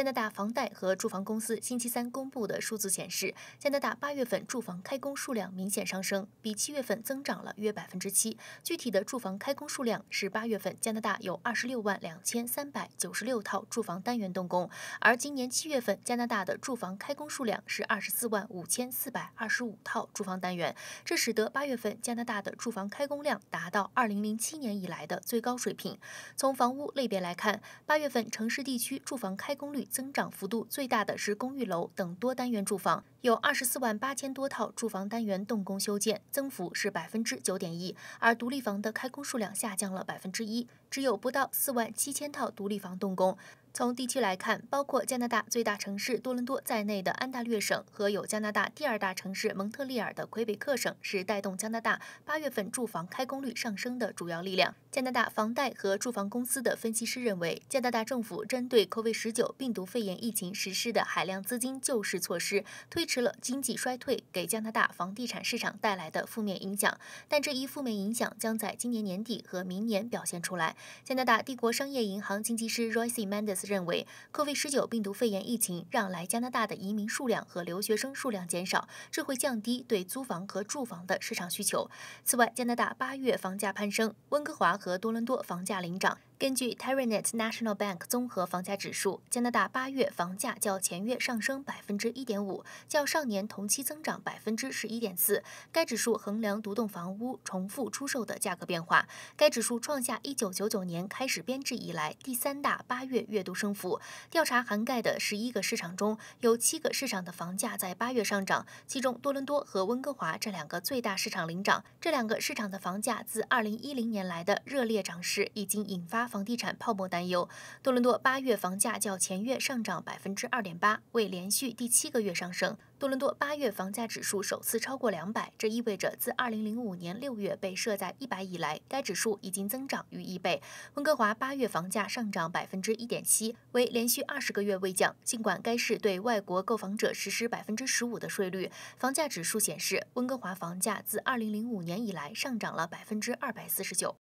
加拿大房贷和住房公司星期三公布的数字显示，加拿大八月份住房开工数量明显上升，比七月份增长了约百分之七。具体的住房开工数量是八月份加拿大有二十六万两千三百九十六套住房单元动工，而今年七月份加拿大的住房开工数量是二十四万五千四百二十五套住房单元，这使得八月份加拿大的住房开工量达到二零零七年以来的最高水平。从房屋类别来看，八月份城市地区住房开工率。增长幅度最大的是公寓楼等多单元住房，有二十四万八千多套住房单元动工修建，增幅是百分之九点一；而独立房的开工数量下降了百分之一，只有不到四万七千套独立房动工。从地区来看，包括加拿大最大城市多伦多在内的安大略省和有加拿大第二大城市蒙特利尔的魁北克省是带动加拿大八月份住房开工率上升的主要力量。加拿大房贷和住房公司的分析师认为，加拿大政府针对 COVID-19 病毒肺炎疫情实施的海量资金救市措施，推迟了经济衰退给加拿大房地产市场带来的负面影响，但这一负面影响将在今年年底和明年表现出来。加拿大帝国商业银行经济师 Royce Mendes。认为，COVID-19 病毒肺炎疫情让来加拿大的移民数量和留学生数量减少，这会降低对租房和住房的市场需求。此外，加拿大八月房价攀升，温哥华和多伦多房价领涨。根据 Teranet National Bank 综合房价指数，加拿大八月房价较前月上升百分之一点五，较上年同期增长百分之十一点四。该指数衡量独栋房屋重复出售的价格变化。该指数创下一九九九年开始编制以来第三大八月月度。尤生福调查涵盖的十一个市场中有七个市场的房价在八月上涨，其中多伦多和温哥华这两个最大市场领涨。这两个市场的房价自二零一零年来的热烈涨势已经引发房地产泡沫担忧。多伦多八月房价较前月上涨百分之二点八，为连续第七个月上升。多伦多八月房价指数首次超过两百，这意味着自二零零五年六月被设在一百以来，该指数已经增长逾一倍。温哥华八月房价上涨百分之一点七，为连续二十个月未降。尽管该市对外国购房者实施百分之十五的税率，房价指数显示温哥华房价自二零零五年以来上涨了百分之二百四十九。